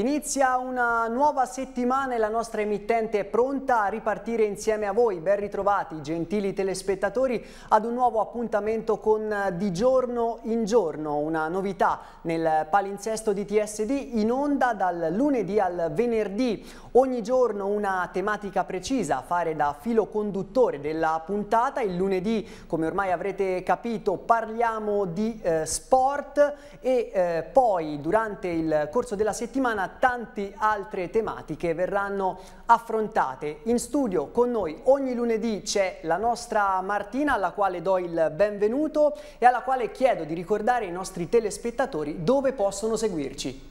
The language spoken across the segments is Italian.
Inizia una nuova settimana e la nostra emittente è pronta a ripartire insieme a voi. Ben ritrovati, gentili telespettatori, ad un nuovo appuntamento con Di Giorno in Giorno, una novità nel palinsesto di TSD in onda dal lunedì al venerdì. Ogni giorno una tematica precisa a fare da filo conduttore della puntata. Il lunedì, come ormai avrete capito, parliamo di eh, sport e eh, poi durante il corso della settimana tante altre tematiche verranno affrontate. In studio con noi ogni lunedì c'è la nostra Martina alla quale do il benvenuto e alla quale chiedo di ricordare ai nostri telespettatori dove possono seguirci.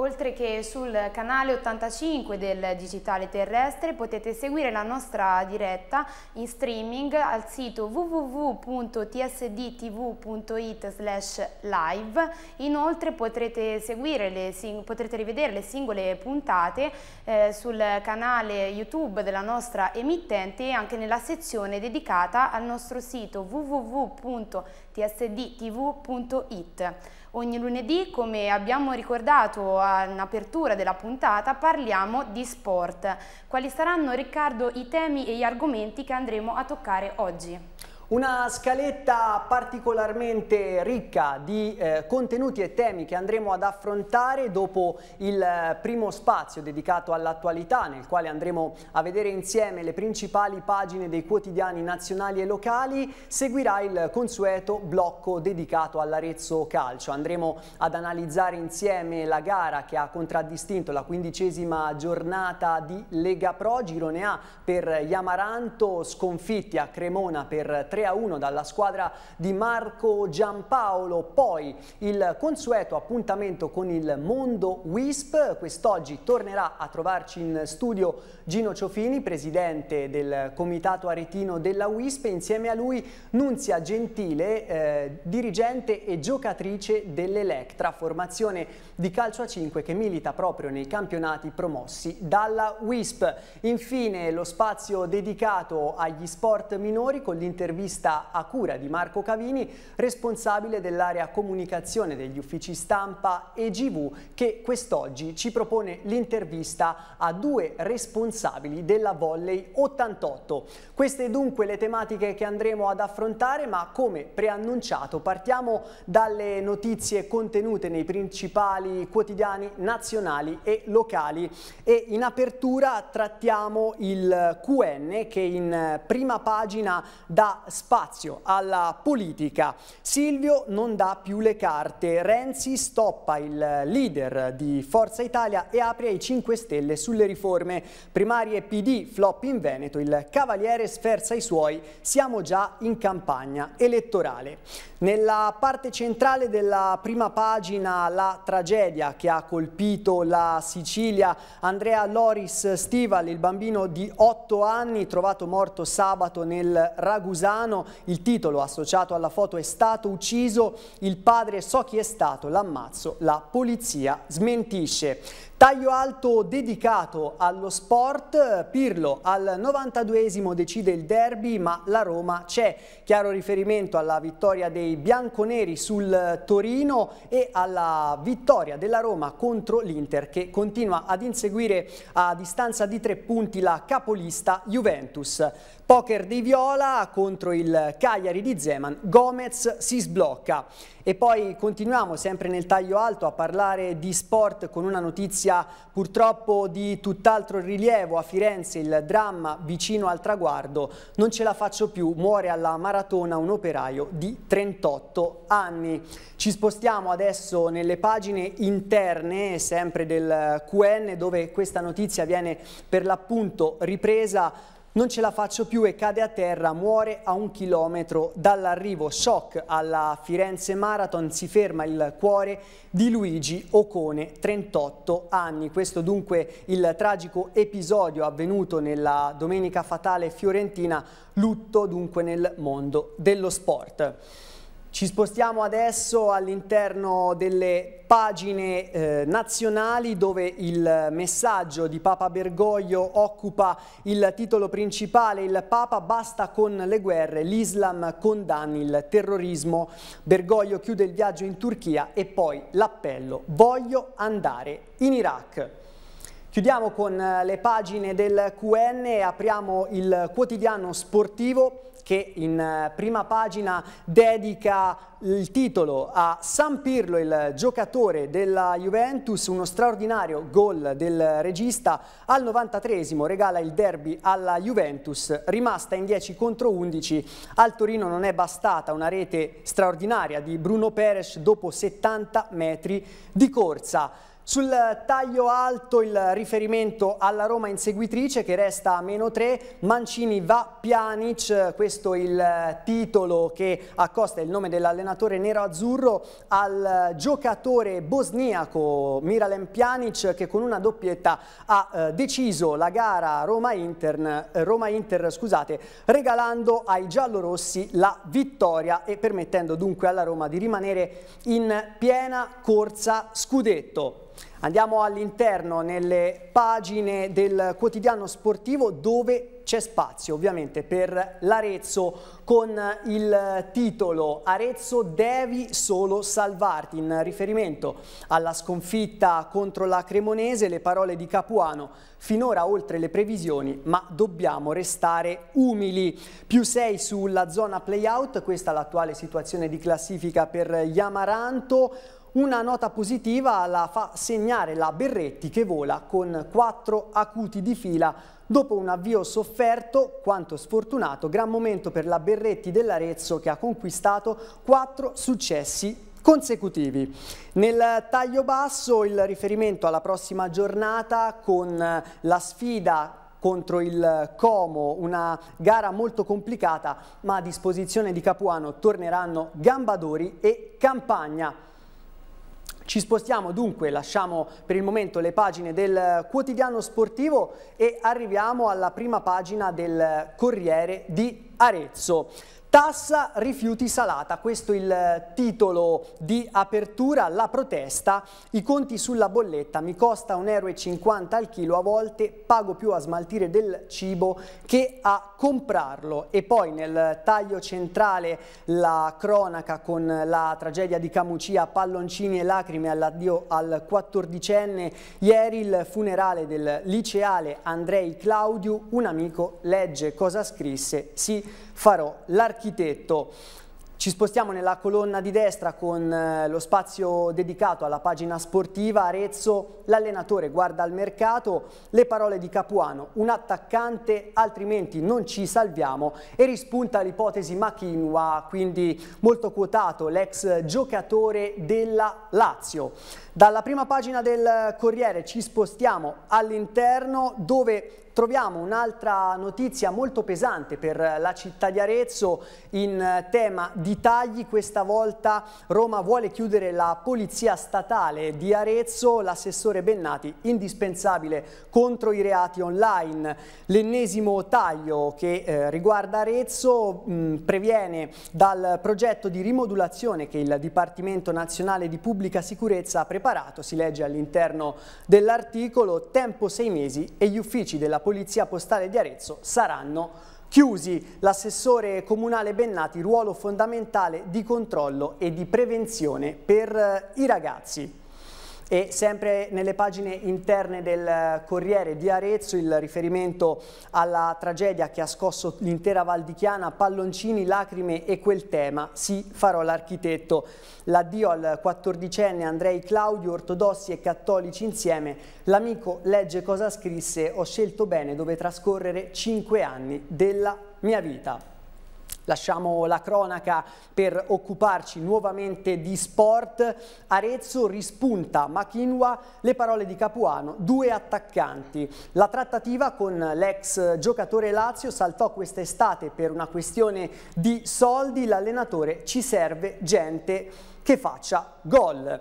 Oltre che sul canale 85 del Digitale Terrestre potete seguire la nostra diretta in streaming al sito www.tsdtv.it live. Inoltre potrete, le, potrete, rivedere le singole puntate eh, sul canale YouTube della nostra emittente e anche nella sezione dedicata al nostro sito www.tsdtv.it. Ogni lunedì, come abbiamo ricordato in apertura della puntata, parliamo di sport. Quali saranno, Riccardo, i temi e gli argomenti che andremo a toccare oggi? Una scaletta particolarmente ricca di eh, contenuti e temi che andremo ad affrontare dopo il eh, primo spazio dedicato all'attualità nel quale andremo a vedere insieme le principali pagine dei quotidiani nazionali e locali, seguirà il consueto blocco dedicato all'Arezzo Calcio. Andremo ad analizzare insieme la gara che ha contraddistinto la quindicesima giornata di Lega Pro, girone A per Yamaranto, sconfitti a Cremona per 3 3 1 dalla squadra di Marco Giampaolo. Poi il consueto appuntamento con il mondo WISP. Quest'oggi tornerà a trovarci in studio Gino Ciofini, presidente del comitato aretino della WISP e insieme a lui Nunzia Gentile, eh, dirigente e giocatrice dell'Electra, formazione di calcio a 5 che milita proprio nei campionati promossi dalla WISP. Infine lo spazio dedicato agli sport minori con l'intervista intervista a cura di Marco Cavini, responsabile dell'area comunicazione degli uffici stampa e GV, che quest'oggi ci propone l'intervista a due responsabili della Volley 88. Queste dunque le tematiche che andremo ad affrontare, ma come preannunciato partiamo dalle notizie contenute nei principali quotidiani nazionali e locali e in apertura trattiamo il QN che in prima pagina dà spazio alla politica. Silvio non dà più le carte, Renzi stoppa il leader di Forza Italia e apre i 5 Stelle sulle riforme. Primarie PD, flop in Veneto, il Cavaliere sferza i suoi, siamo già in campagna elettorale. Nella parte centrale della prima pagina la tragedia che ha colpito la Sicilia. Andrea Loris Stival, il bambino di 8 anni trovato morto sabato nel Ragusano. Il titolo associato alla foto è stato ucciso, il padre so chi è stato, l'ammazzo, la polizia smentisce. Taglio alto dedicato allo sport, Pirlo al 92 esimo decide il derby ma la Roma c'è. Chiaro riferimento alla vittoria dei dei bianconeri sul Torino e alla vittoria della Roma contro l'Inter che continua ad inseguire a distanza di tre punti la capolista Juventus. Poker di Viola contro il Cagliari di Zeman, Gomez si sblocca. E poi continuiamo sempre nel taglio alto a parlare di sport con una notizia purtroppo di tutt'altro rilievo. A Firenze il dramma vicino al traguardo, non ce la faccio più, muore alla maratona un operaio di 38 anni. Ci spostiamo adesso nelle pagine interne, sempre del QN, dove questa notizia viene per l'appunto ripresa non ce la faccio più e cade a terra, muore a un chilometro dall'arrivo. Shock alla Firenze Marathon, si ferma il cuore di Luigi Ocone, 38 anni. Questo dunque il tragico episodio avvenuto nella domenica fatale fiorentina, lutto dunque nel mondo dello sport. Ci spostiamo adesso all'interno delle pagine eh, nazionali dove il messaggio di Papa Bergoglio occupa il titolo principale Il Papa basta con le guerre, l'Islam condanni il terrorismo. Bergoglio chiude il viaggio in Turchia e poi l'appello Voglio andare in Iraq. Chiudiamo con eh, le pagine del QN e apriamo il quotidiano sportivo che in eh, prima pagina dedica il titolo a San Pirlo, il giocatore della Juventus, uno straordinario gol del regista al 93esimo regala il derby alla Juventus, rimasta in 10 contro 11, al Torino non è bastata una rete straordinaria di Bruno Peres dopo 70 metri di corsa. Sul taglio alto il riferimento alla Roma inseguitrice che resta a meno 3, Mancini va Pjanic, questo è il titolo che accosta il nome dell'allenatore nero-azzurro al giocatore bosniaco Miralem Pjanic che con una doppietta ha eh, deciso la gara Roma-Inter Roma eh, scusate, regalando ai giallorossi la vittoria e permettendo dunque alla Roma di rimanere in piena corsa scudetto. Andiamo all'interno, nelle pagine del quotidiano sportivo dove c'è spazio ovviamente per l'Arezzo con il titolo Arezzo devi solo salvarti in riferimento alla sconfitta contro la Cremonese le parole di Capuano finora oltre le previsioni ma dobbiamo restare umili più 6 sulla zona playout questa è l'attuale situazione di classifica per Yamaranto una nota positiva la fa segnare la Berretti che vola con quattro acuti di fila dopo un avvio sofferto, quanto sfortunato, gran momento per la Berretti dell'Arezzo che ha conquistato quattro successi consecutivi. Nel taglio basso il riferimento alla prossima giornata con la sfida contro il Como, una gara molto complicata ma a disposizione di Capuano torneranno Gambadori e Campagna. Ci spostiamo dunque, lasciamo per il momento le pagine del quotidiano sportivo e arriviamo alla prima pagina del Corriere di Arezzo. Tassa rifiuti salata, questo è il eh, titolo di apertura, la protesta, i conti sulla bolletta, mi costa 1,50 euro al chilo a volte, pago più a smaltire del cibo che a comprarlo. E poi nel taglio centrale la cronaca con la tragedia di Camucia, palloncini e lacrime all'addio al 14enne, ieri il funerale del liceale Andrei Claudiu, un amico legge cosa scrisse, si farò l'architetto. Ci spostiamo nella colonna di destra con eh, lo spazio dedicato alla pagina sportiva Arezzo, l'allenatore guarda al mercato, le parole di Capuano, un attaccante altrimenti non ci salviamo e rispunta l'ipotesi Machinua, quindi molto quotato, l'ex giocatore della Lazio. Dalla prima pagina del Corriere ci spostiamo all'interno dove Troviamo un'altra notizia molto pesante per la città di Arezzo in eh, tema di tagli. Questa volta Roma vuole chiudere la polizia statale di Arezzo, l'assessore Bennati indispensabile contro i reati online. L'ennesimo taglio che eh, riguarda Arezzo mh, mm, previene dal progetto di rimodulazione che il Dipartimento Nazionale di Pubblica Sicurezza ha preparato, si legge all'interno dell'articolo, tempo sei mesi e gli uffici della polizia Polizia Postale di Arezzo saranno chiusi. L'assessore comunale Bennati, ruolo fondamentale di controllo e di prevenzione per eh, i ragazzi. E sempre nelle pagine interne del Corriere di Arezzo il riferimento alla tragedia che ha scosso l'intera Val di Chiana, palloncini, lacrime e quel tema, sì farò l'architetto. L'addio al quattordicenne Andrei Claudio, ortodossi e cattolici insieme, l'amico legge cosa scrisse, ho scelto bene dove trascorrere cinque anni della mia vita. Lasciamo la cronaca per occuparci nuovamente di sport. Arezzo rispunta Machinua le parole di Capuano, due attaccanti. La trattativa con l'ex giocatore Lazio saltò quest'estate per una questione di soldi. L'allenatore ci serve gente che faccia gol.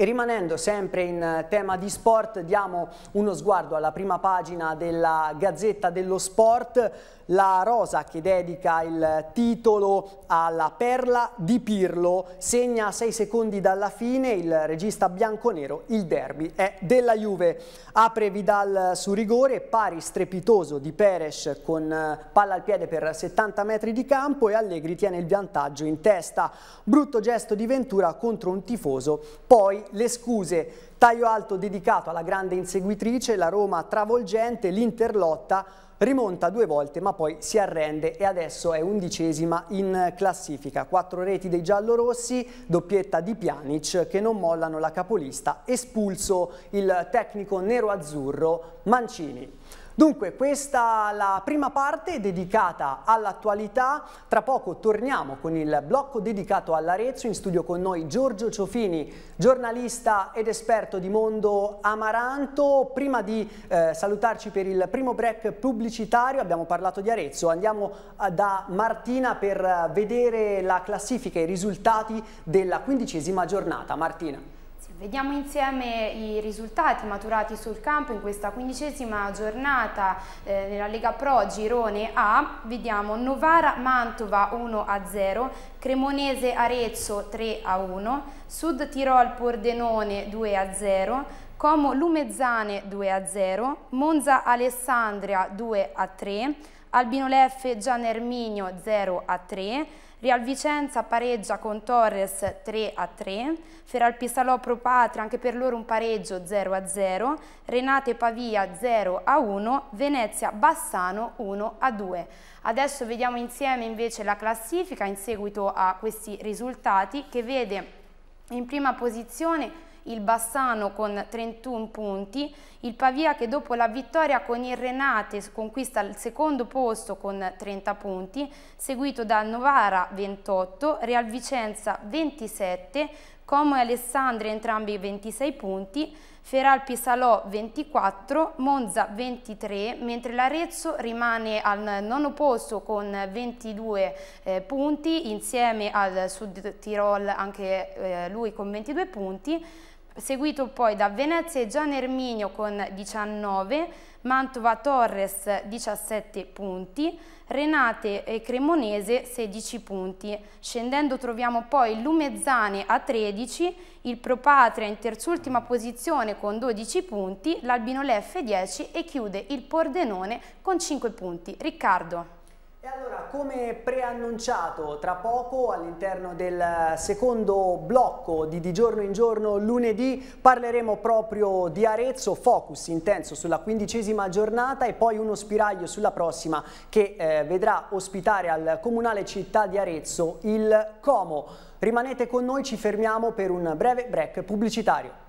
E rimanendo sempre in tema di sport, diamo uno sguardo alla prima pagina della Gazzetta dello Sport la rosa che dedica il titolo alla perla di Pirlo, segna 6 secondi dalla fine, il regista bianconero, il derby è della Juve. Apre Vidal su rigore, pari strepitoso di Peres con eh, palla al piede per 70 metri di campo e Allegri tiene il vantaggio in testa. Brutto gesto di Ventura contro un tifoso, poi le scuse Taglio alto dedicato alla grande inseguitrice, la Roma travolgente, l'Interlotta rimonta due volte ma poi si arrende e adesso è undicesima in classifica. Quattro reti dei giallorossi, doppietta di Pjanic che non mollano la capolista, espulso il tecnico nero-azzurro Mancini. Dunque, questa è la prima parte dedicata all'attualità. Tra poco torniamo con il blocco dedicato all'Arezzo. In studio con noi Giorgio Ciofini, giornalista ed esperto di Mondo Amaranto. Prima di eh, salutarci per il primo break pubblicitario, abbiamo parlato di Arezzo. Andiamo eh, da Martina per eh, vedere la classifica e i risultati della quindicesima giornata. Martina. Vediamo insieme i risultati maturati sul campo in questa quindicesima giornata eh, nella Lega Pro Girone A. Vediamo Novara-Mantova 1-0, Cremonese-Arezzo 3-1, Sud Tirol-Pordenone 2-0, Como-Lumezzane 2-0, Monza-Alessandria 2-3, Albino Leffe-Gian Erminio 0-3, Real Vicenza pareggia con Torres 3 a 3, Feral Pro Patria anche per loro un pareggio 0 a 0, Renate Pavia 0 a 1, Venezia Bassano 1 a 2. Adesso vediamo insieme invece la classifica in seguito a questi risultati che vede in prima posizione il Bassano con 31 punti, il Pavia che dopo la vittoria con il Renate conquista il secondo posto con 30 punti, seguito dal Novara 28, Real Vicenza 27, Como e Alessandria entrambi 26 punti, Feral Pisalò 24, Monza 23, mentre l'Arezzo rimane al nono posto con 22 eh, punti insieme al Sud Tirol anche eh, lui con 22 punti seguito poi da Venezia e Gian Erminio con 19, Mantova Torres 17 punti, Renate e Cremonese 16 punti. Scendendo troviamo poi Lumezzane a 13, il Propatria in terzultima posizione con 12 punti, l'Albino Leff 10 e chiude il Pordenone con 5 punti. Riccardo allora, come preannunciato, tra poco all'interno del secondo blocco di Di Giorno in Giorno lunedì parleremo proprio di Arezzo, focus intenso sulla quindicesima giornata e poi uno spiraglio sulla prossima che eh, vedrà ospitare al Comunale Città di Arezzo il Como. Rimanete con noi, ci fermiamo per un breve break pubblicitario.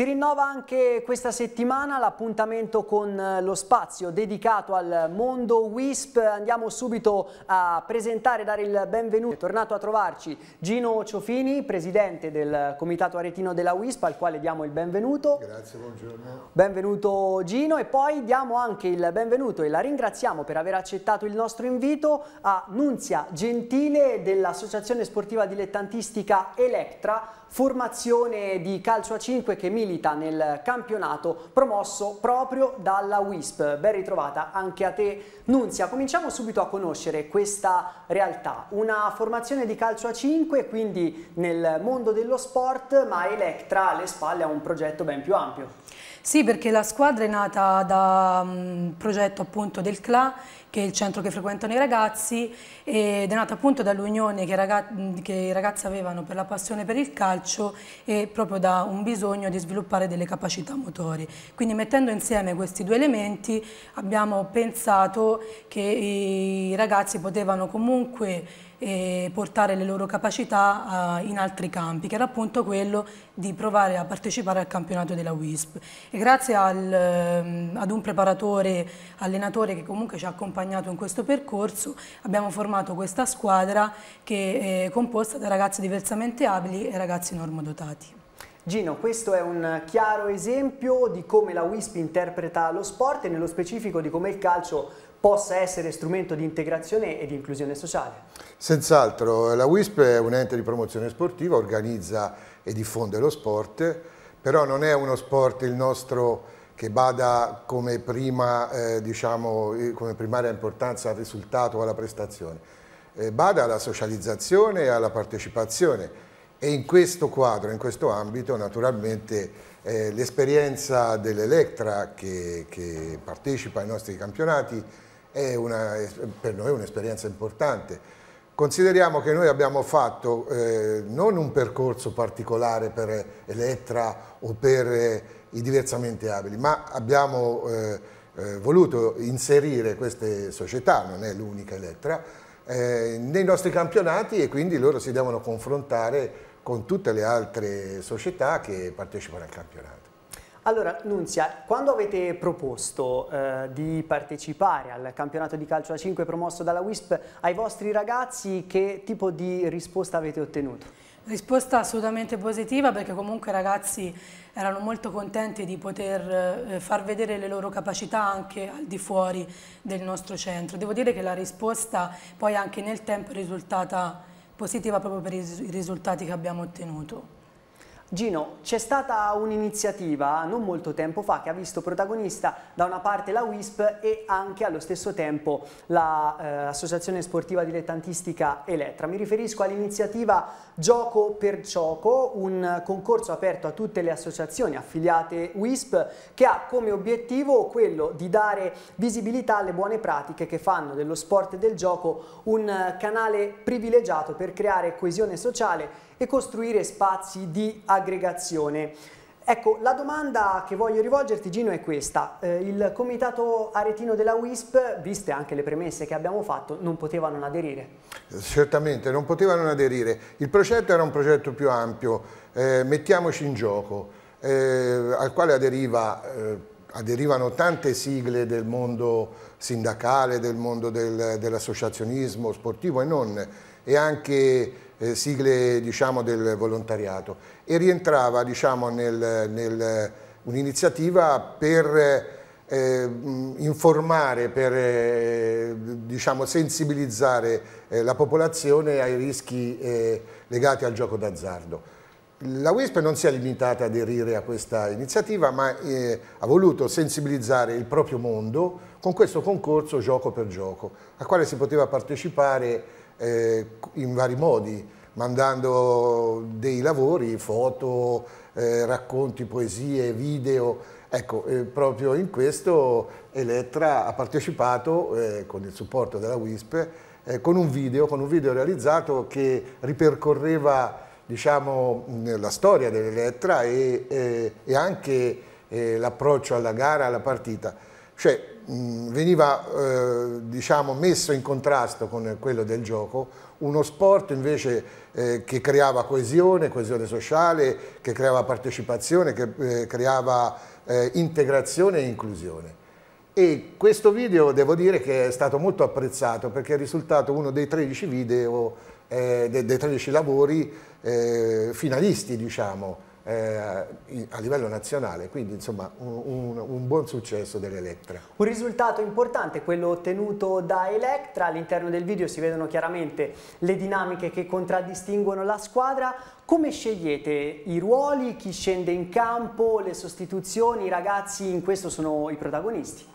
Si rinnova anche questa settimana l'appuntamento con eh, lo spazio dedicato al mondo WISP. Andiamo subito a presentare, dare il benvenuto. È tornato a trovarci Gino Ciofini, presidente del comitato aretino della WISP, al quale diamo il benvenuto. Grazie, buongiorno. Benvenuto Gino e poi diamo anche il benvenuto e la ringraziamo per aver accettato il nostro invito a Nunzia Gentile dell'Associazione Sportiva Dilettantistica Electra formazione di calcio a 5 che milita nel campionato promosso proprio dalla WISP. Ben ritrovata anche a te Nunzia. Cominciamo subito a conoscere questa realtà, una formazione di calcio a 5 quindi nel mondo dello sport ma Electra alle spalle ha un progetto ben più ampio. Sì perché la squadra è nata da un mm, progetto appunto del CLA che è il centro che frequentano i ragazzi ed è nato appunto dall'unione che, che, i ragazzi avevano per la passione per il calcio e proprio da un bisogno di sviluppare delle capacità motorie. Quindi mettendo insieme questi due elementi abbiamo pensato che i ragazzi potevano comunque e portare le loro capacità in altri campi, che era appunto quello di provare a partecipare al campionato della WISP. E grazie al, ehm, ad un preparatore, allenatore che comunque ci ha accompagnato in questo percorso, abbiamo formato questa squadra che eh, è composta da ragazzi diversamente abili e ragazzi normodotati. Gino, questo è un chiaro esempio di come la WISP interpreta lo sport e nello specifico di come il calcio possa essere strumento di integrazione e di inclusione sociale. Senz'altro, la WISP è un ente di promozione sportiva, organizza e diffonde lo sport, però non è uno sport il nostro che bada come, prima, eh, diciamo, eh, come primaria importanza al risultato o alla prestazione, eh, bada alla socializzazione e alla partecipazione e in questo quadro, in questo ambito naturalmente eh, l'esperienza dell'Electra che, che partecipa ai nostri campionati è una, per noi è un'esperienza importante. Consideriamo che noi abbiamo fatto eh, non un percorso particolare per Elettra o per eh, i diversamente abili, ma abbiamo eh, eh voluto inserire queste società, non è l'unica Elettra, eh, nei nostri campionati e quindi loro si devono confrontare con tutte le altre società che partecipano al campionato. Allora, Nunzia, quando avete proposto eh, di partecipare al campionato di calcio a 5 promosso dalla WISP ai vostri ragazzi, che tipo di risposta avete ottenuto? Risposta assolutamente positiva perché comunque i ragazzi erano molto contenti di poter eh, far vedere le loro capacità anche al di fuori del nostro centro. Devo dire che la risposta poi anche nel tempo è risultata positiva proprio per i risultati che abbiamo ottenuto. Gino, c'è stata un'iniziativa non molto tempo fa che ha visto protagonista da una parte la WISP e anche allo stesso tempo l'Associazione la, eh, Sportiva Dilettantistica Elettra. Mi riferisco all'iniziativa Gioco per Gioco, un concorso aperto a tutte le associazioni affiliate WISP che ha come obiettivo quello di dare visibilità alle buone pratiche che fanno dello sport e del gioco un canale privilegiato per creare coesione sociale e costruire spazi di aggregazione. Ecco, la domanda che voglio rivolgerti Gino è questa. Eh, il comitato aretino della WISP, viste anche le premesse che abbiamo fatto, non poteva non aderire. Certamente, non poteva non aderire. Il progetto era un progetto più ampio, eh, mettiamoci in gioco, eh, al quale aderiva, eh, aderivano tante sigle del mondo sindacale, del mondo del, dell'associazionismo sportivo e non e anche eh, sigle diciamo, del volontariato e rientrava diciamo, nel, nel un'iniziativa per eh, informare, per eh, diciamo, sensibilizzare eh, la popolazione ai rischi eh, legati al gioco d'azzardo. La WISP non si è limitata ad aderire a questa iniziativa, ma eh, ha voluto sensibilizzare il proprio mondo con questo concorso gioco per gioco, a quale si poteva partecipare eh, in vari modi, mandando dei lavori, foto, eh, racconti, poesie, video. Ecco, eh, proprio in questo Elettra ha partecipato eh, con il supporto della WISP eh, con un, video, con, un video, realizzato che ripercorreva diciamo, mm, la storia dell'Elettra e, eh, e anche l'approccio alla gara, alla partita. Cioè, Mm, veniva eh, diciamo, messo in contrasto con quello del gioco, uno sport invece eh, che creava coesione, coesione sociale, che creava partecipazione, che eh, creava eh, integrazione e inclusione. E questo video devo dire che è stato molto apprezzato perché è risultato uno dei 13 video, eh, dei, dei 13 lavori eh, finalisti diciamo, eh, a livello nazionale, quindi insomma un, un, un buon successo dell'Electra. Un risultato importante quello ottenuto da Electra, all'interno del video si vedono chiaramente le dinamiche che contraddistinguono la squadra, come scegliete i ruoli, chi scende in campo, le sostituzioni, i ragazzi in questo sono i protagonisti?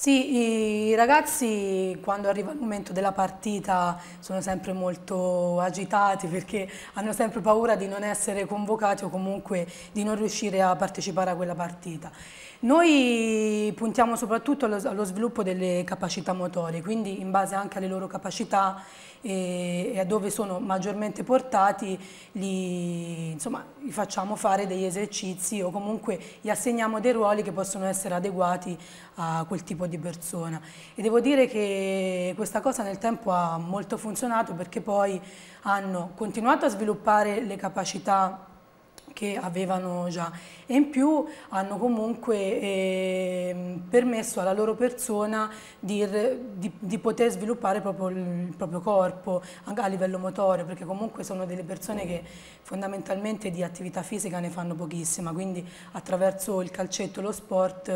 Sì, i ragazzi quando arriva il momento della partita sono sempre molto agitati perché hanno sempre paura di non essere convocati o comunque di non riuscire a partecipare a quella partita. Noi puntiamo soprattutto allo, allo sviluppo delle capacità motorie, quindi in base anche alle loro capacità e, e dove sono maggiormente portati li, insomma, gli facciamo fare degli esercizi o comunque gli assegniamo dei ruoli che possono essere adeguati a quel tipo di persona. E devo dire che questa cosa nel tempo ha molto funzionato perché poi hanno continuato a sviluppare le capacità che avevano già e in più hanno comunque eh, permesso alla loro persona di, di, di poter sviluppare proprio il proprio corpo a livello motorio perché comunque sono delle persone che fondamentalmente di attività fisica ne fanno pochissima quindi attraverso il calcetto, lo sport,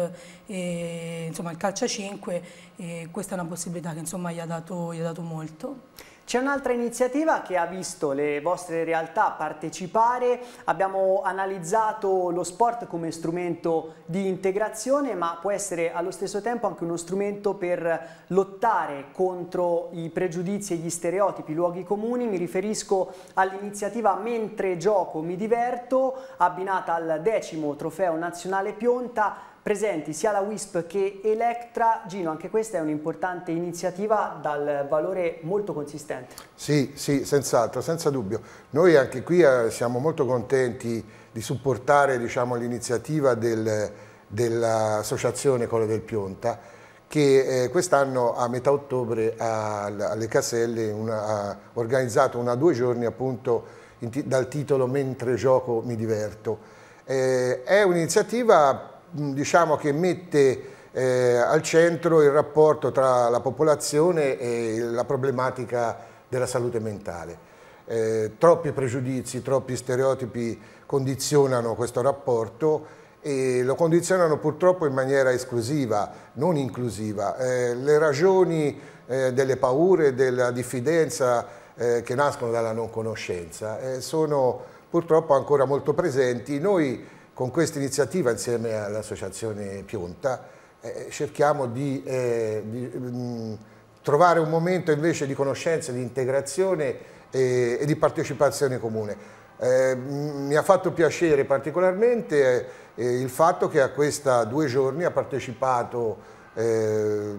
eh, insomma il calcio a 5 eh, questa è una possibilità che insomma gli ha dato, gli ha dato molto. C'è un'altra iniziativa che ha visto le vostre realtà partecipare, abbiamo analizzato lo sport come strumento di integrazione ma può essere allo stesso tempo anche uno strumento per lottare contro i pregiudizi e gli stereotipi, luoghi comuni, mi riferisco all'iniziativa Mentre gioco mi diverto abbinata al decimo trofeo nazionale Pionta presenti sia la WISP che Electra. Gino, anche questa è un'importante iniziativa dal valore molto consistente. Sì, sì, senz'altro, senza dubbio. Noi anche qui eh, siamo molto contenti di supportare diciamo, l'iniziativa dell'associazione Colle del Pionta che eh, quest'anno a metà ottobre a, alle Caselle una, ha organizzato una due giorni appunto in, dal titolo Mentre gioco mi diverto. Eh, è un'iniziativa Mm, diciamo che mette eh, al centro il rapporto tra la popolazione e la problematica della salute mentale. Eh, troppi pregiudizi, troppi stereotipi condizionano questo rapporto e lo condizionano purtroppo in maniera esclusiva, non inclusiva. Eh, le ragioni eh, delle paure, della diffidenza eh, che nascono dalla non conoscenza eh, sono purtroppo ancora molto presenti. Noi con questa iniziativa insieme all'associazione Pionta eh, cerchiamo di, eh, di mh, mm, trovare un momento invece di conoscenza, di integrazione e, eh, e di partecipazione comune. Eh, mi ha fatto piacere particolarmente eh, il fatto che a questi due giorni ha partecipato, eh,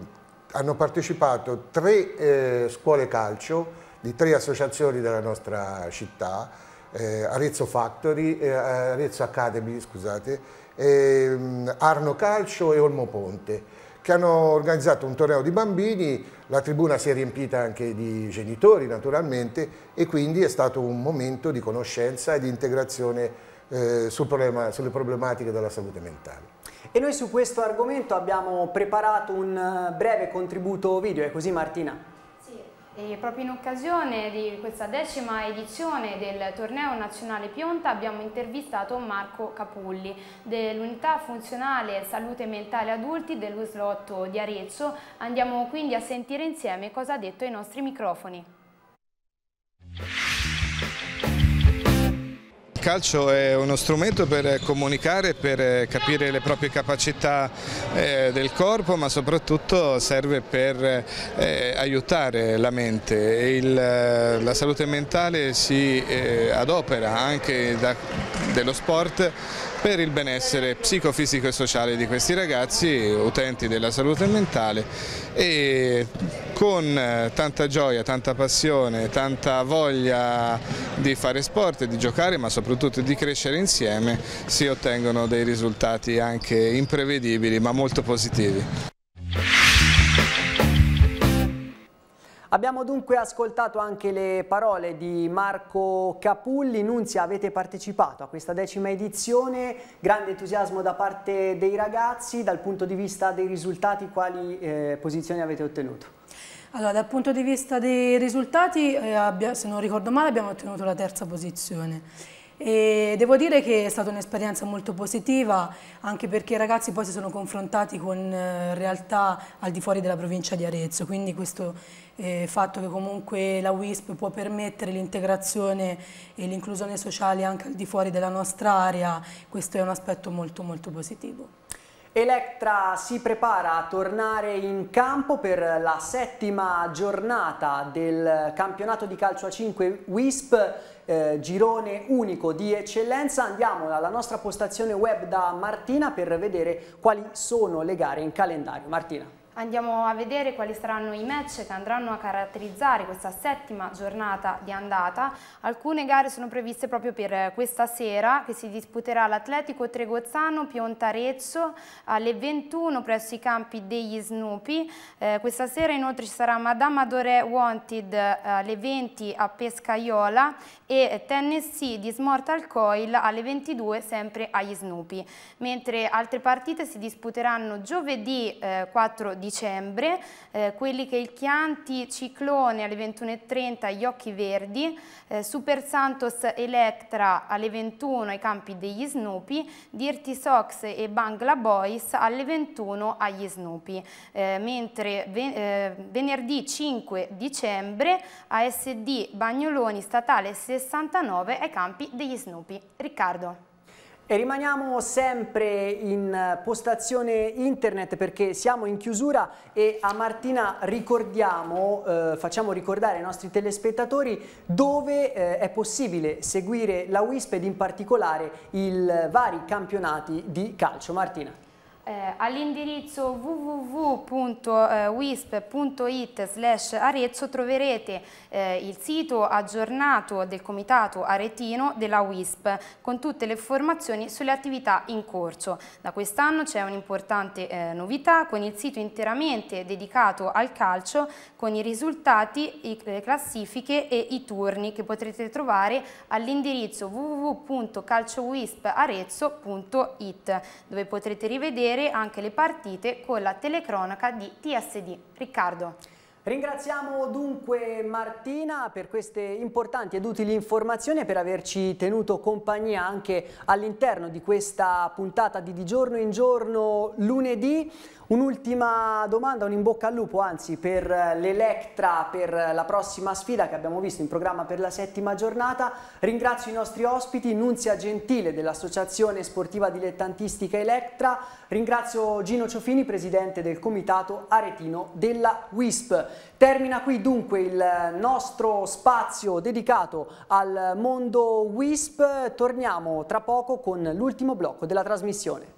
hanno partecipato tre eh, scuole calcio di tre associazioni della nostra città eh, Arezzo Factory, eh, Arezzo Academy, scusate, eh, Arno Calcio e Olmo Ponte che hanno organizzato un torneo di bambini, la tribuna si è riempita anche di genitori naturalmente e quindi è stato un momento di conoscenza e di integrazione eh, sul problema, sulle problematiche della salute mentale. E noi su questo argomento abbiamo preparato un eh, breve contributo video, è così Martina? E proprio in occasione di questa decima edizione del torneo nazionale Pionta abbiamo intervistato Marco Capulli dell'unità funzionale salute mentale adulti dell'USLO 8 di Arezzo. Andiamo quindi a sentire insieme cosa ha detto ai nostri microfoni calcio è uno strumento per comunicare, per capire le proprie capacità eh, del corpo, ma soprattutto serve per eh, aiutare la mente. Il, eh, la salute mentale si adopera anche da, dello sport per il benessere psicofisico e sociale di questi ragazzi, utenti della salute mentale e con eh, tanta gioia, tanta passione, tanta voglia di fare sport, di giocare ma soprattutto di crescere insieme si ottengono dei risultati anche imprevedibili ma molto positivi. Abbiamo dunque ascoltato anche le parole di Marco Capulli. Nunzia, avete partecipato a questa decima edizione, grande entusiasmo da parte dei ragazzi, dal punto di vista dei risultati quali eh, posizioni avete ottenuto? Allora, dal punto di vista dei risultati, eh, se non ricordo male, abbiamo ottenuto la terza posizione. E devo dire che è stata un'esperienza molto positiva, anche perché i ragazzi poi si sono confrontati con eh, realtà al di fuori della provincia di Arezzo, quindi questo eh, il fatto che comunque la WISP può permettere l'integrazione e l'inclusione sociale anche al di fuori della nostra area, questo è un aspetto molto molto positivo. Electra si prepara a tornare in campo per la settima giornata del campionato di calcio a 5 WISP, eh, girone unico di eccellenza. Andiamo alla nostra postazione web da Martina per vedere quali sono le gare in calendario. Martina. Andiamo a vedere quali saranno i match che andranno a caratterizzare questa settima giornata di andata. Alcune gare sono previste proprio per eh, questa sera che si disputerà l'Atletico Tregozzano Piontarezzo alle 21 presso i campi degli Snoopy. Eh, questa sera inoltre ci sarà Madame Adore Wanted eh, alle 20 a Pescaiola e Tennessee di Smortal Coil alle 22 sempre agli Snoopy. Mentre altre partite si disputeranno giovedì eh, 4 di dicembre, eh, quelli che il Chianti Ciclone alle 21.30 gli Occhi Verdi, eh, Super Santos Electra alle 21 ai Campi degli Snoopy, Dirty Sox e Bangla Boys alle 21 agli Snoopy, eh, mentre ven eh, venerdì 5 dicembre ASD Bagnoloni Statale 69 ai Campi degli Snoopy. Riccardo. E rimaniamo sempre in postazione internet perché siamo in chiusura e a Martina ricordiamo, eh, facciamo ricordare ai nostri telespettatori dove eh, è possibile seguire la WISP ed in particolare i vari campionati di calcio. Martina eh, all'indirizzo www.wisp.it slash Arezzo troverete eh, il sito aggiornato del Comitato Aretino della WISP con tutte le informazioni sulle attività in corso. Da quest'anno c'è un'importante eh, novità con il sito interamente dedicato al calcio con i risultati, le classifiche e i turni che potrete trovare all'indirizzo www.calciowisparezzo.it dove potrete rivedere vedere anche le partite con la telecronaca di TSD. Riccardo. Ringraziamo dunque Martina per queste importanti ed utili informazioni e per averci tenuto compagnia anche all'interno di questa puntata di Di Giorno in Giorno lunedì. Un'ultima domanda, un in bocca al lupo anzi per eh, l'Electra per eh, la prossima sfida che abbiamo visto in programma per la settima giornata. Ringrazio i nostri ospiti, Nunzia Gentile dell'Associazione Sportiva Dilettantistica Electra, ringrazio Gino Ciofini, presidente del Comitato Aretino della WISP. Termina qui dunque il eh, nostro spazio dedicato al mondo WISP, torniamo tra poco con l'ultimo blocco della trasmissione.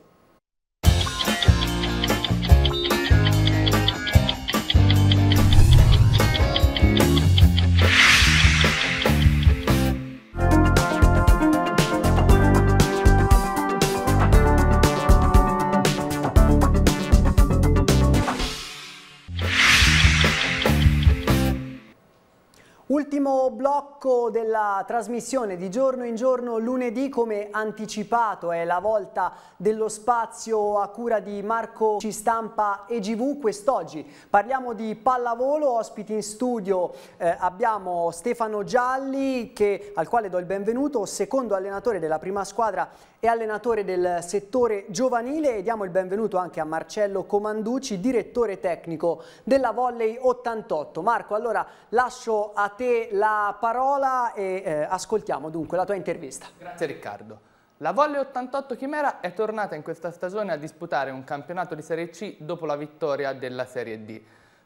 Ultimo blocco della trasmissione di giorno in giorno lunedì come anticipato è la volta dello spazio a cura di Marco Cistampa e GV quest'oggi. Parliamo di pallavolo, ospiti in studio eh, abbiamo Stefano Gialli che, al quale do il benvenuto, secondo allenatore della prima squadra e allenatore del settore giovanile e diamo il benvenuto anche a Marcello Comanducci, direttore tecnico della Volley 88. Marco, allora lascio a te te la parola e eh, ascoltiamo dunque la tua intervista. Grazie Riccardo. La Volley 88 Chimera è tornata in questa stagione a disputare un campionato di Serie C dopo la vittoria della Serie D.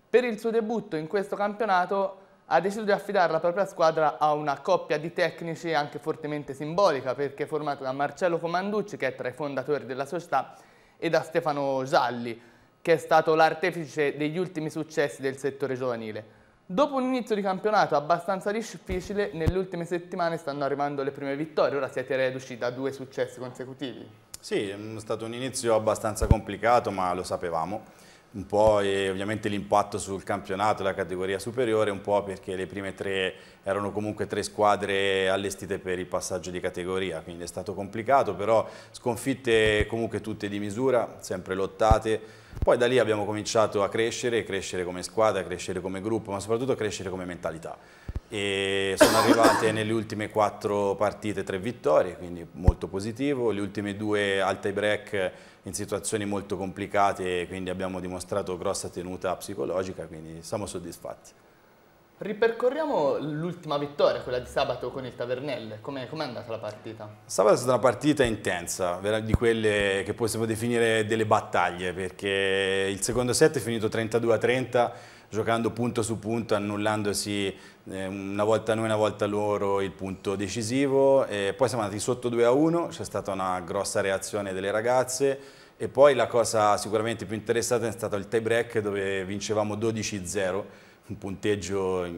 Per il suo debutto in questo campionato ha deciso di affidare la propria squadra a una coppia di tecnici anche fortemente simbolica perché è formata da Marcello Comanducci che è tra i fondatori della società e da Stefano Gialli che è stato l'artefice degli ultimi successi del settore giovanile. Dopo un inizio di campionato abbastanza difficile, nelle ultime settimane stanno arrivando le prime vittorie, ora siete reduci da due successi consecutivi. Sì, è stato un inizio abbastanza complicato, ma lo sapevamo. Un po' e ovviamente l'impatto sul campionato, la categoria superiore, un po' perché le prime tre erano comunque tre squadre allestite per il passaggio di categoria, quindi è stato complicato, però sconfitte comunque tutte di misura, sempre lottate, poi da lì abbiamo cominciato a crescere, crescere come squadra, crescere come gruppo, ma soprattutto crescere come mentalità. E sono arrivate nelle ultime quattro partite tre vittorie, quindi molto positivo. Le ultime due al tie break in situazioni molto complicate, quindi abbiamo dimostrato grossa tenuta psicologica, quindi siamo soddisfatti. Ripercorriamo l'ultima vittoria, quella di sabato con il Tavernelle. Com'è com è andata la partita? Sabato è stata una partita intensa, di quelle che possiamo definire delle battaglie, perché il secondo set è finito 32 a 30, giocando punto su punto, annullandosi eh, una volta noi, una volta loro il punto decisivo. E poi siamo andati sotto 2 a 1, c'è stata una grossa reazione delle ragazze. E poi la cosa sicuramente più interessante è stato il tie break dove vincevamo 12-0 un punteggio mm,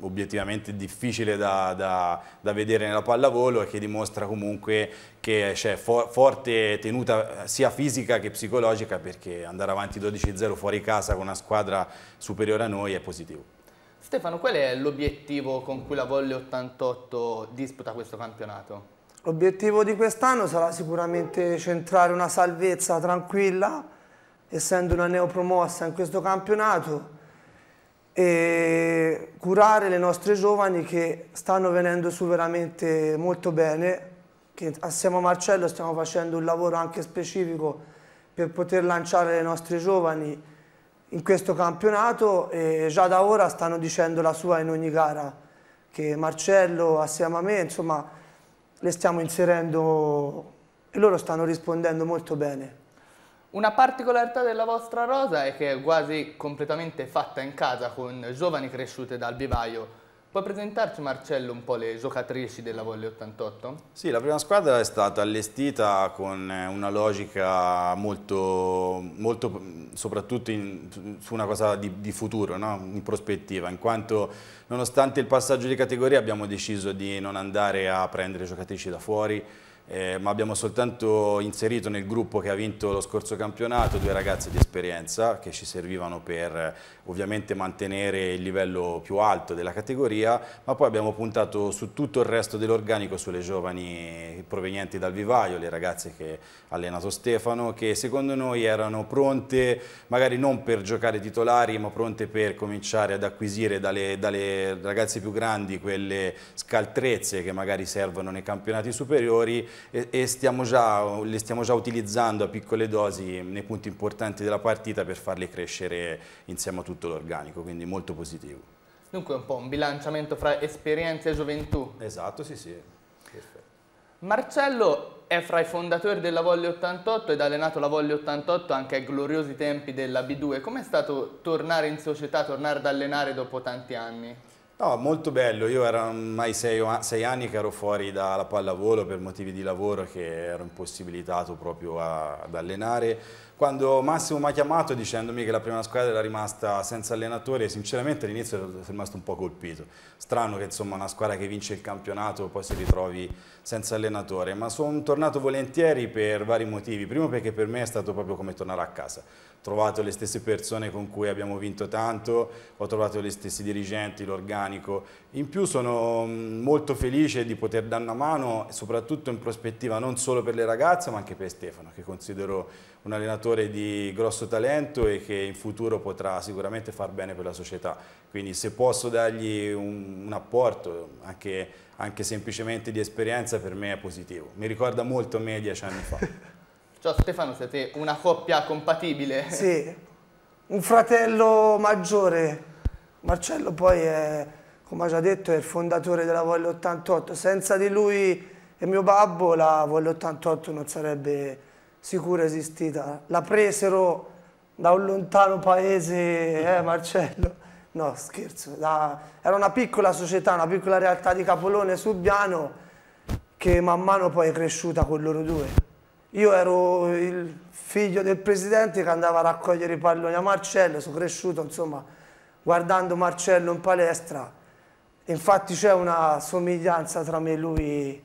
obiettivamente difficile da, da, da, vedere nella pallavolo e che dimostra comunque che c'è for forte tenuta eh, sia fisica che psicologica perché andare avanti 12-0 fuori casa con una squadra superiore a noi è positivo. Stefano, qual è l'obiettivo con cui la Volle 88 disputa questo campionato? L'obiettivo di quest'anno sarà sicuramente centrare una salvezza tranquilla, essendo una neopromossa in questo campionato, e curare le nostre giovani che stanno venendo su veramente molto bene, che assieme a Marcello stiamo facendo un lavoro anche specifico per poter lanciare le nostre giovani in questo campionato e già da ora stanno dicendo la sua in ogni gara, che Marcello assieme a me, insomma, le stiamo inserendo e loro stanno rispondendo molto bene. Una particolarità della vostra rosa è che è quasi completamente fatta in casa con giovani cresciute dal vivaio. Puoi presentarci Marcello un po' le giocatrici della Volle 88? Sì, la prima squadra è stata allestita con eh, una logica molto, molto soprattutto in, su una cosa di, di futuro, no? in prospettiva, in quanto nonostante il passaggio di categoria abbiamo deciso di non andare a prendere giocatrici da fuori, eh, ma abbiamo soltanto inserito nel gruppo che ha vinto lo scorso campionato due ragazze di esperienza che ci servivano per eh, ovviamente mantenere il livello più alto della categoria, ma poi abbiamo puntato su tutto il resto dell'organico, sulle giovani provenienti dal vivaio, le ragazze che ha allenato Stefano, che secondo noi erano pronte magari non per giocare titolari, ma pronte per cominciare ad acquisire dalle, dalle ragazze più grandi quelle scaltrezze che magari servono nei campionati superiori e, stiamo già, le stiamo già utilizzando a piccole dosi nei punti importanti della partita per farle crescere insieme a tutto l'organico, quindi molto positivo. Dunque un po' un bilanciamento fra esperienza e gioventù. Esatto, sì, sì. Perfetto. Marcello è fra i fondatori della Volle 88 ed ha allenato la Volle 88 anche ai gloriosi tempi della B2. Com'è stato tornare in società, tornare ad allenare dopo tanti anni? No, molto bello. Io ero ormai sei, sei, anni che ero fuori dalla pallavolo per motivi di lavoro che ero impossibilitato proprio a, ad allenare quando Massimo mi ha chiamato dicendomi che la prima squadra era rimasta senza allenatore, sinceramente all'inizio sono rimasto un po' colpito. Strano che insomma una squadra che vince il campionato poi si ritrovi senza allenatore, ma sono tornato volentieri per vari motivi. Primo perché per me è stato proprio come tornare a casa. Ho trovato le stesse persone con cui abbiamo vinto tanto, ho trovato gli stessi dirigenti, l'organico. In più sono mm, molto felice di poter dare una mano, soprattutto in prospettiva non solo per le ragazze ma anche per Stefano, che considero un allenatore di grosso talento e che in futuro potrà sicuramente far bene per la società. Quindi se posso dargli un, un apporto, anche, anche, semplicemente di esperienza, per me è positivo. Mi ricorda molto me dieci anni fa. Ciao Stefano, siete una coppia compatibile? Sì, un fratello maggiore. Marcello poi è, come ho già detto, è il fondatore della Volle 88. Senza di lui e mio babbo la Volle 88 non sarebbe sicura esistita. La presero da un lontano paese, eh mm. Marcello? No, scherzo. Da, era una piccola società, una piccola realtà di Capolone Subiano che man mano poi è cresciuta con loro due. Io ero il figlio del presidente che andava a raccogliere i palloni a Marcello, sono cresciuto insomma guardando Marcello in palestra. Infatti c'è una somiglianza tra me e lui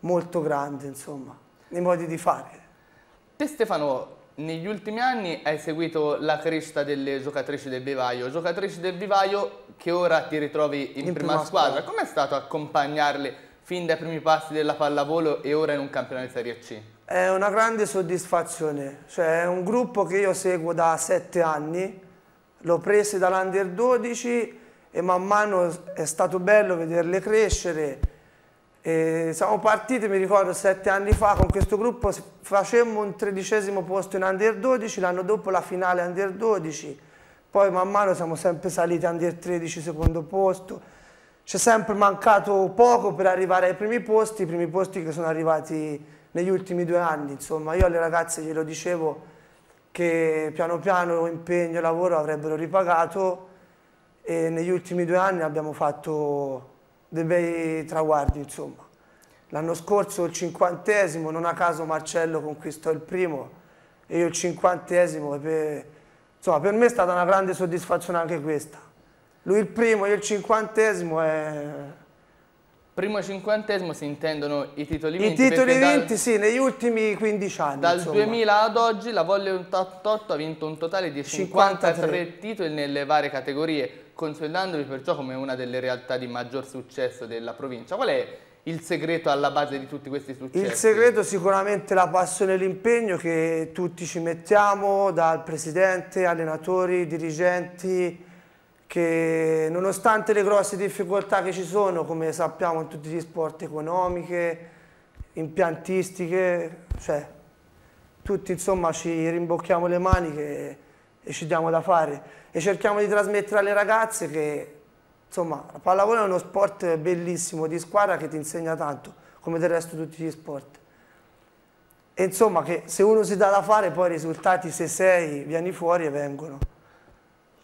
molto grande, insomma, nei modi di fare. Te Stefano, negli ultimi anni hai seguito la crescita delle giocatrici del vivaio, giocatrici del vivaio che ora ti ritrovi in, in prima, prima, squadra. squadra. Com'è stato accompagnarle fin dai primi passi della pallavolo e ora in un campionato di Serie C? È una grande soddisfazione, cioè è un gruppo che io seguo da sette anni, l'ho preso dall'Under 12 e man mano è stato bello vederle crescere, siamo partiti, mi ricordo, sette anni fa con questo gruppo, facemmo un tredicesimo posto in Under 12, l'anno dopo la finale Under 12, poi man mano siamo sempre saliti Under 13, secondo posto, ci è sempre mancato poco per arrivare ai primi posti, i primi posti che sono arrivati negli ultimi due anni, insomma io alle ragazze glielo dicevo che piano piano impegno e lavoro avrebbero ripagato e negli ultimi due anni abbiamo fatto dei bei traguardi, insomma. L'anno scorso il cinquantesimo, non a caso Marcello conquistò il primo e io il cinquantesimo. Per, insomma, per me è stata una grande soddisfazione anche questa. Lui il primo, io il cinquantesimo è Primo cinquantesimo si intendono i titoli vinti. I titoli vinti, dal, sì, negli ultimi 15 anni. Dal insomma. 2000 ad oggi la Volley 88 ha vinto un totale di 53, 53. titoli nelle varie categorie, consolidandovi perciò come una delle realtà di maggior successo della provincia. Qual è il segreto alla base di tutti questi successi? Il segreto sicuramente la passione e l'impegno che tutti ci mettiamo, dal presidente, allenatori, dirigenti, che nonostante le grosse difficoltà che ci sono, come sappiamo in tutti gli sport economiche, impiantistiche, cioè tutti insomma ci rimbocchiamo le maniche e ci diamo da fare e cerchiamo di trasmettere alle ragazze che insomma la pallavolo è uno sport bellissimo di squadra che ti insegna tanto come del resto tutti gli sport e insomma che se uno si dà da fare poi i risultati se sei vieni fuori e vengono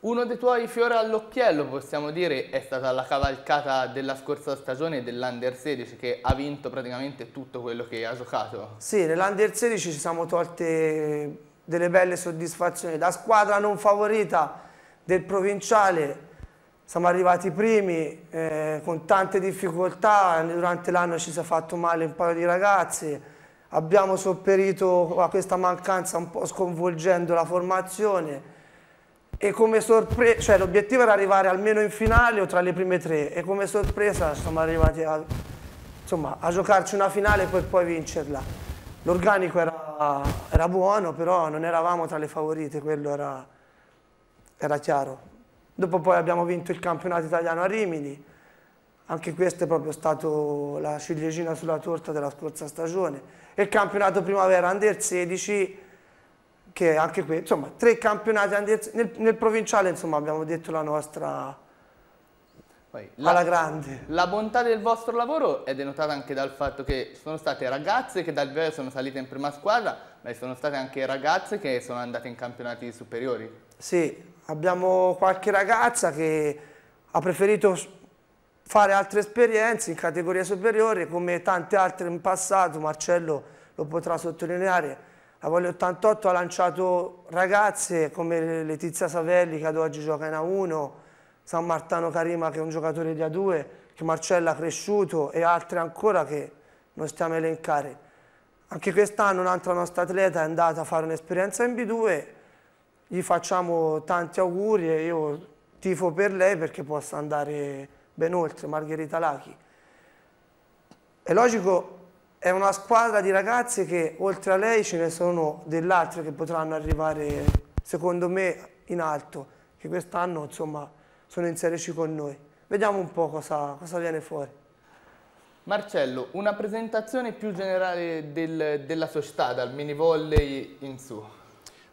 uno dei tuoi fiori all'occhiello, possiamo dire, è stata la cavalcata della scorsa stagione dell'Under 16 che ha vinto praticamente tutto quello che ha giocato. Sì, nell'Under 16 ci siamo tolte delle belle soddisfazioni. Da squadra non favorita del provinciale siamo arrivati primi eh, con tante difficoltà, durante l'anno ci si è fatto male un paio di ragazzi, abbiamo sopperito a questa mancanza un po' sconvolgendo la formazione e come sorpresa, cioè l'obiettivo era arrivare almeno in finale o tra le prime tre e come sorpresa siamo arrivati a, insomma, a giocarci una finale per poi vincerla. L'organico era, era, buono, però non eravamo tra le favorite, quello era, era chiaro. Dopo poi abbiamo vinto il campionato italiano a Rimini, anche questo è proprio stato la ciliegina sulla torta della scorsa stagione. E il campionato primavera under 16 che è anche qui, insomma, tre campionati nel, nel provinciale, insomma, abbiamo detto la nostra la, alla grande. La bontà del vostro lavoro è denotata anche dal fatto che sono state ragazze che dal vero sono salite in prima squadra, ma sono state anche ragazze che sono andate in campionati superiori. Sì, abbiamo qualche ragazza che ha preferito fare altre esperienze in categoria superiore, come tante altre in passato, Marcello lo potrà sottolineare, la Voglia 88 ha lanciato ragazze come Letizia Savelli che ad oggi gioca in A1, San Martano Carima che è un giocatore di A2, che Marcella ha cresciuto e altre ancora che non stiamo a elencare. Anche quest'anno un'altra nostra atleta è andata a fare un'esperienza in B2, gli facciamo tanti auguri e io tifo per lei perché possa andare ben oltre, Margherita Lachi. È logico è una squadra di ragazze che oltre a lei ce ne sono dell'altra che potranno arrivare secondo me in alto, che quest'anno insomma sono in Serie C con noi. Vediamo un po' cosa, cosa viene fuori. Marcello, una presentazione più generale del, della società, dal mini volley in su.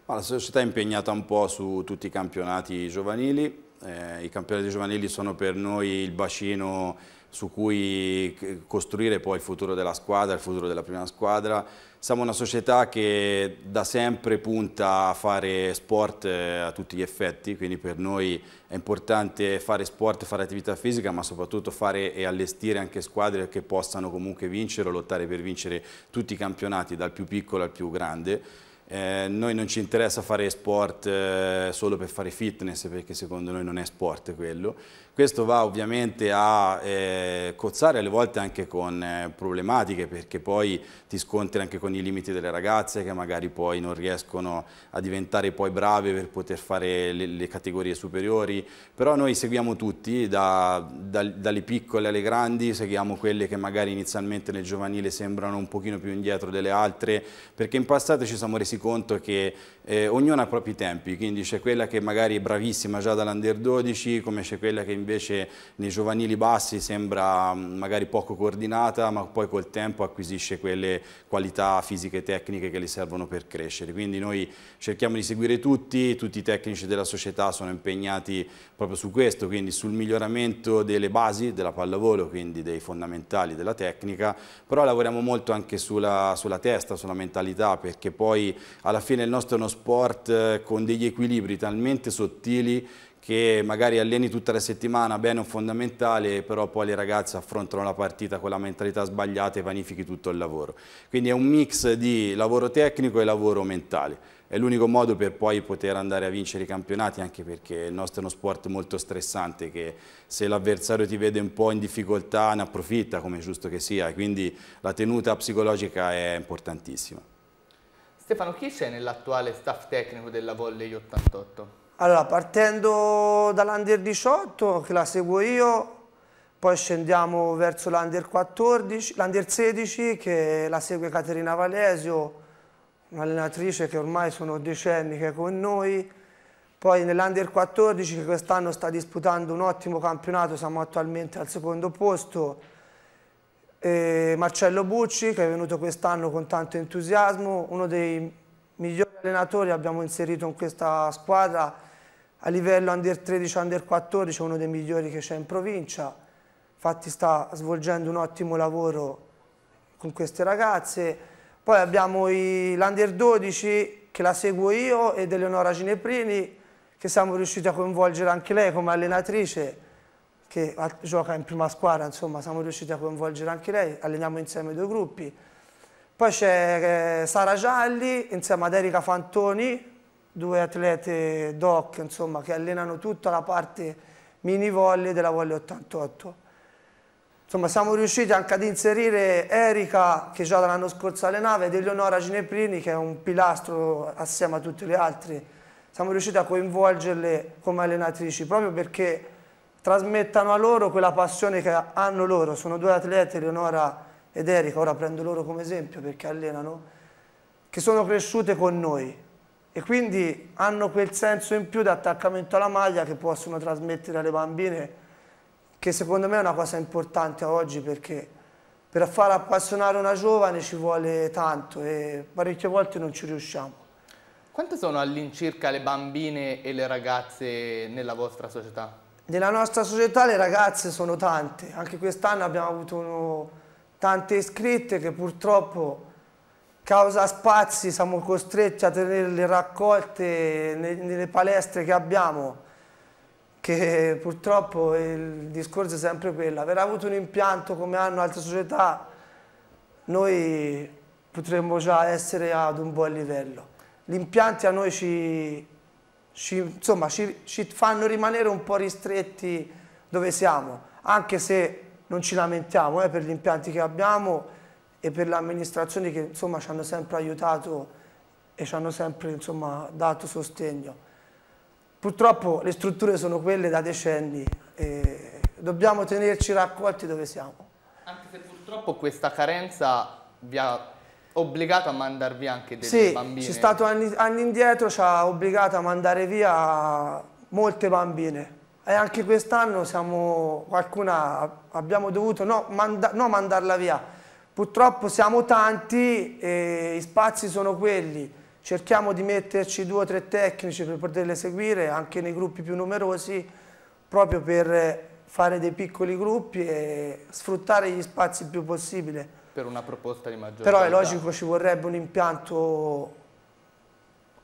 Ma la società è impegnata un po' su tutti i campionati giovanili, eh, i campionati giovanili sono per noi il bacino su cui eh, costruire poi il futuro della squadra, il futuro della prima squadra. Siamo una società che da sempre punta a fare sport eh, a tutti gli effetti, quindi per noi è importante fare sport, fare attività fisica, ma soprattutto fare e allestire anche squadre che possano comunque vincere o lottare per vincere tutti i campionati, dal più piccolo al più grande. Eh, noi non ci interessa fare sport eh, solo per fare fitness, perché secondo noi non è sport quello, questo va ovviamente a eh, cozzare alle volte anche con eh, problematiche perché poi ti scontri anche con i limiti delle ragazze che magari poi non riescono a diventare poi brave per poter fare le, le categorie superiori, però noi seguiamo tutti, da, da, dalle piccole alle grandi, seguiamo quelle che magari inizialmente nel giovanile sembrano un pochino più indietro delle altre perché in passato ci siamo resi conto che eh, ognuna ha i propri tempi, quindi c'è quella che magari è bravissima già dall'Under 12, come c'è quella che invece nei giovanili bassi sembra mm, magari poco coordinata, ma poi col tempo acquisisce quelle qualità fisiche e tecniche che le servono per crescere. Quindi noi cerchiamo di seguire tutti, tutti i tecnici della società sono impegnati proprio su questo, quindi sul miglioramento delle basi della pallavolo, quindi dei fondamentali della tecnica, però lavoriamo molto anche sulla, sulla testa, sulla mentalità, perché poi alla fine il nostro è uno sport eh, con degli equilibri talmente sottili che magari alleni tutta la settimana bene un fondamentale, però poi le ragazze affrontano la partita con la mentalità sbagliata e vanifichi tutto il lavoro. Quindi è un mix di lavoro tecnico e lavoro mentale. È l'unico modo per poi poter andare a vincere i campionati, anche perché il nostro è uno sport molto stressante, che se l'avversario ti vede un po' in difficoltà ne approfitta, come è giusto che sia. Quindi la tenuta psicologica è importantissima. Stefano, chi c'è nell'attuale staff tecnico della Volley 88? Allora, partendo dall'Under 18, che la seguo io, poi scendiamo verso l'Under 14, l'Under 16, che la segue Caterina Valesio, un'allenatrice che ormai sono decenni che è con noi, poi nell'Under 14 che quest'anno sta disputando un ottimo campionato, siamo attualmente al secondo posto, eh, Marcello Bucci che è venuto quest'anno con tanto entusiasmo, uno dei migliori allenatori abbiamo inserito in questa squadra a livello under 13, under 14, uno dei migliori che c'è in provincia, infatti sta svolgendo un ottimo lavoro con queste ragazze, poi abbiamo l'under 12 che la seguo io ed Eleonora Gineprini che siamo riusciti a coinvolgere anche lei come allenatrice, che gioca in prima squadra, insomma siamo riusciti a coinvolgere anche lei, alleniamo insieme i due gruppi. Poi c'è eh, Sara Gialli insieme ad Erika Fantoni, due atlete doc insomma, che allenano tutta la parte mini volley della volley 88. Insomma, siamo riusciti anche ad inserire Erika, che già dall'anno scorso allenava, ed Eleonora Gineprini, che è un pilastro assieme a tutte le altre. Siamo riusciti a coinvolgerle come allenatrici, proprio perché trasmettano a loro quella passione che hanno loro. Sono due atlete, Leonora ed Erika, ora prendo loro come esempio perché allenano, che sono cresciute con noi e quindi hanno quel senso in più di attaccamento alla maglia che possono trasmettere alle bambine, che secondo me è una cosa importante oggi perché per far appassionare una giovane ci vuole tanto e parecchie volte non ci riusciamo. Quante sono all'incirca le bambine e le ragazze nella vostra società? Nella nostra società le ragazze sono tante, anche quest'anno abbiamo avuto uno, tante iscritte che purtroppo causa spazi siamo costretti a tenerle raccolte nelle palestre che abbiamo che purtroppo il discorso è sempre quello aver avuto un impianto come hanno altre società noi potremmo già essere ad un buon livello gli impianti a noi ci, ci, insomma, ci, ci fanno rimanere un po' ristretti dove siamo, anche se non ci lamentiamo eh, per gli impianti che abbiamo e per le amministrazioni che insomma, ci hanno sempre aiutato e ci hanno sempre insomma, dato sostegno. Purtroppo le strutture sono quelle da decenni e dobbiamo tenerci raccolti dove siamo. Anche se purtroppo questa carenza vi ha obbligato a mandare via anche dei sì, bambini. Sì, c'è stato anni, anni indietro, ci ha obbligato a mandare via molte bambine. E anche quest'anno siamo, qualcuna abbiamo dovuto no, manda, no mandarla via. Purtroppo siamo tanti e gli spazi sono quelli. Cerchiamo di metterci due o tre tecnici per poterle seguire anche nei gruppi più numerosi, proprio per fare dei piccoli gruppi e sfruttare gli spazi il più possibile per una proposta di maggior Però qualità. è logico, ci vorrebbe un impianto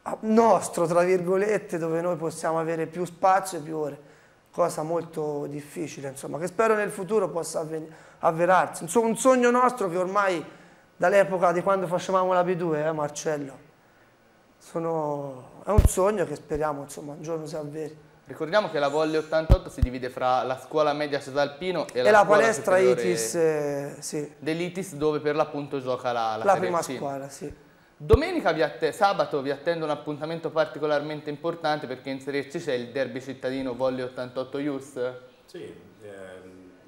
ah, nostro, tra virgolette, dove noi possiamo avere più spazio e più ore, cosa molto difficile, insomma, che spero nel futuro possa avverarsi. Insomma, un sogno nostro che ormai dall'epoca di quando facevamo la B2, eh, Marcello, Sono... è un sogno che speriamo, insomma, un giorno si avveri. Ricordiamo che la Volle 88 si divide fra la scuola media Cesalpino e, e la, la palestra Itis, eh, sì. dell'Itis dove per l'appunto gioca la, la, la prima squadra. Sì. Domenica, sabato, vi attendo un appuntamento particolarmente importante perché in Serie C c'è il derby cittadino Volle 88 Youth. Sì, eh,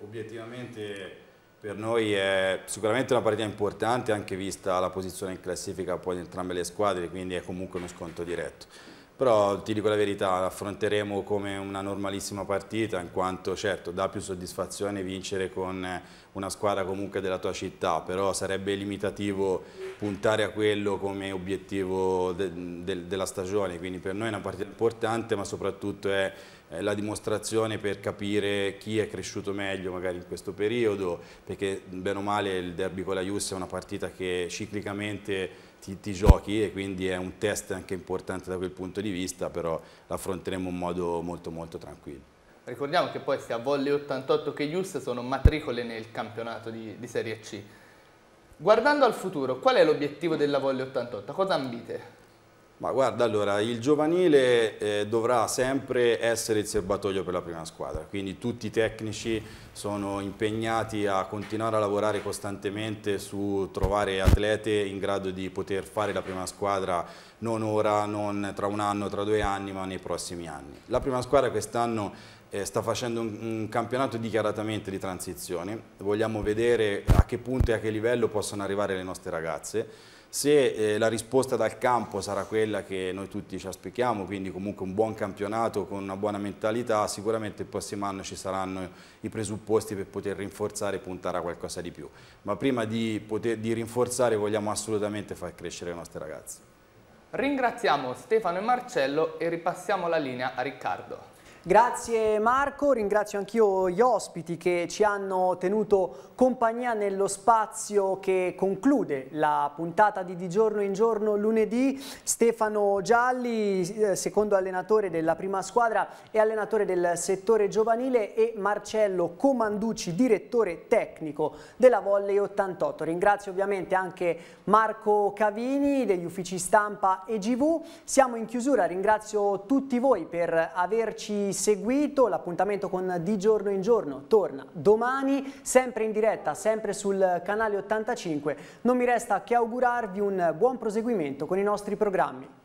obiettivamente per noi è sicuramente una partita importante anche vista la posizione in classifica poi di entrambe le squadre, quindi è comunque uno sconto diretto però ti dico la verità, l'affronteremo come una normalissima partita in quanto certo dà più soddisfazione vincere con eh, una squadra comunque della tua città, però sarebbe limitativo puntare a quello come obiettivo de de della stagione, quindi per noi è una partita importante ma soprattutto è la dimostrazione per capire chi è cresciuto meglio magari in questo periodo, perché bene o male il derby con la Jus è una partita che ciclicamente ti, ti, giochi e quindi è un test anche importante da quel punto di vista, però l'affronteremo in modo molto molto tranquillo. Ricordiamo che poi sia Volley 88 che Just sono matricole nel campionato di, di Serie C. Guardando al futuro, qual è l'obiettivo della Volley 88? Cosa ambite? Ma guarda, allora, il giovanile eh, dovrà sempre essere il serbatoio per la prima squadra, quindi tutti i tecnici sono impegnati a continuare a lavorare costantemente su trovare atlete in grado di poter fare la prima squadra non ora, non tra un anno, tra due anni, ma nei prossimi anni. La prima squadra quest'anno eh, sta facendo un, un campionato dichiaratamente di transizione, vogliamo vedere a che punto e a che livello possono arrivare le nostre ragazze se eh, la risposta dal campo sarà quella che noi tutti ci aspettiamo, quindi comunque un buon campionato con una buona mentalità, sicuramente il prossimo anno ci saranno i presupposti per poter rinforzare e puntare a qualcosa di più. Ma prima di, poter, di rinforzare vogliamo assolutamente far crescere i nostri ragazzi. Ringraziamo Stefano e Marcello e ripassiamo la linea a Riccardo. Grazie Marco, ringrazio anch'io gli ospiti che ci hanno tenuto compagnia nello spazio che conclude la puntata di Di Giorno in Giorno lunedì. Stefano Gialli, eh, secondo allenatore della prima squadra e allenatore del settore giovanile e Marcello Comanducci, direttore tecnico della Volley 88. Ringrazio ovviamente anche Marco Cavini degli uffici stampa e GV. Siamo in chiusura, ringrazio tutti voi per averci seguito, l'appuntamento con Di Giorno in Giorno torna domani, sempre in diretta, sempre sul canale 85. Non mi resta che augurarvi un buon proseguimento con i nostri programmi.